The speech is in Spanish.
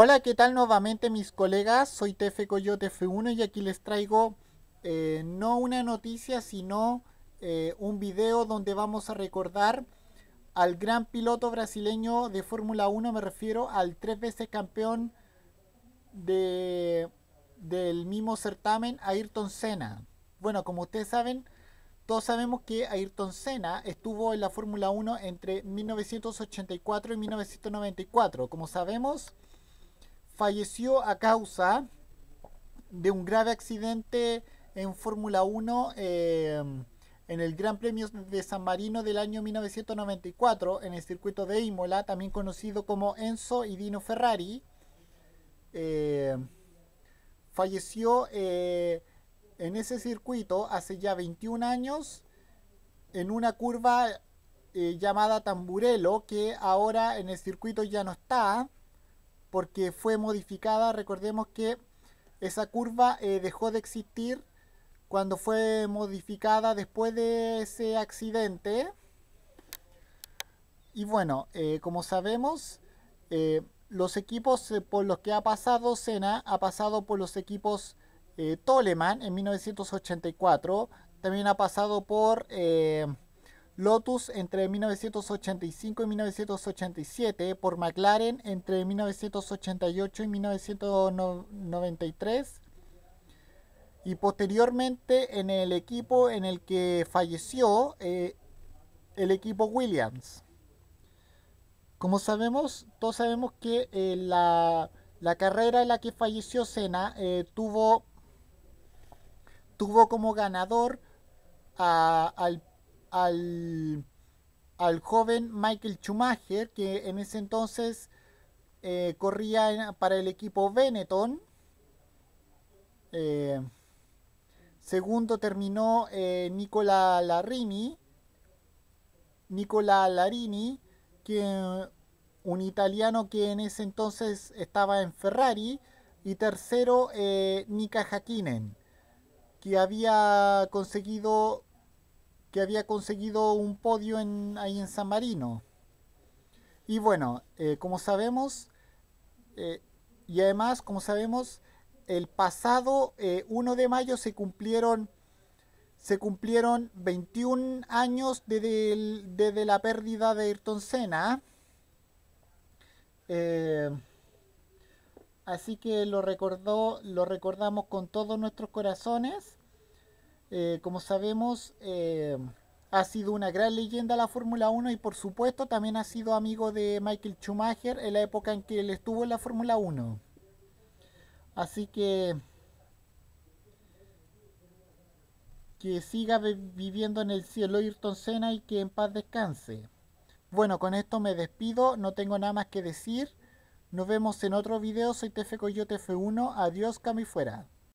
Hola, ¿qué tal nuevamente mis colegas? Soy TF Coyote F1 y aquí les traigo eh, no una noticia, sino eh, un video donde vamos a recordar al gran piloto brasileño de Fórmula 1, me refiero al tres veces campeón del mismo certamen, Ayrton Senna. Bueno, como ustedes saben, todos sabemos que Ayrton Senna estuvo en la Fórmula 1 entre 1984 y 1994. Como sabemos, falleció a causa de un grave accidente en Fórmula 1 eh, en el Gran Premio de San Marino del año 1994 en el circuito de Imola, también conocido como Enzo y Dino Ferrari. Eh, falleció eh, en ese circuito hace ya 21 años en una curva llamada Tamburelo que ahora en el circuito ya no está porque fue modificada. Recordemos que esa curva eh, dejó de existir cuando fue modificada después de ese accidente. Y bueno, eh, como sabemos, eh, los equipos por los que ha pasado sena ha pasado por los equipos Toleman en 1984, también ha pasado por Lotus entre 1985 y 1987, por McLaren entre 1988 y 1993 y posteriormente en el equipo en el que falleció eh, el equipo Williams. Como sabemos, todos sabemos que eh, la, carrera en la que falleció Senna eh, tuvo, tuvo como ganador a, al al, joven Michael Schumacher, que en ese entonces eh, corría para el equipo Benetton. Eh, segundo terminó eh, Nicola Larini. Nicola Larini, un italiano que en ese entonces estaba en Ferrari. Y tercero, Nika Hakkinen, que había conseguido que había conseguido un podio en, ahí en San Marino. Y bueno, eh, como sabemos, eh, y además, como sabemos, el pasado 1 eh, de mayo se cumplieron, se cumplieron 21 años desde, la pérdida de Ayrton Senna. así que lo, recordó, lo recordamos con todos nuestros corazones. Eh, como sabemos, eh, ha sido una gran leyenda la Fórmula 1 y por supuesto también ha sido amigo de Michael Schumacher en la época en que él estuvo en la Fórmula 1. Así que que siga viviendo en el cielo Ayrton Senna y que en paz descanse. Bueno, con esto me despido, no tengo nada más que decir. Nos vemos en otro video, soy Tefe Coyote F1, adiós, cami fuera.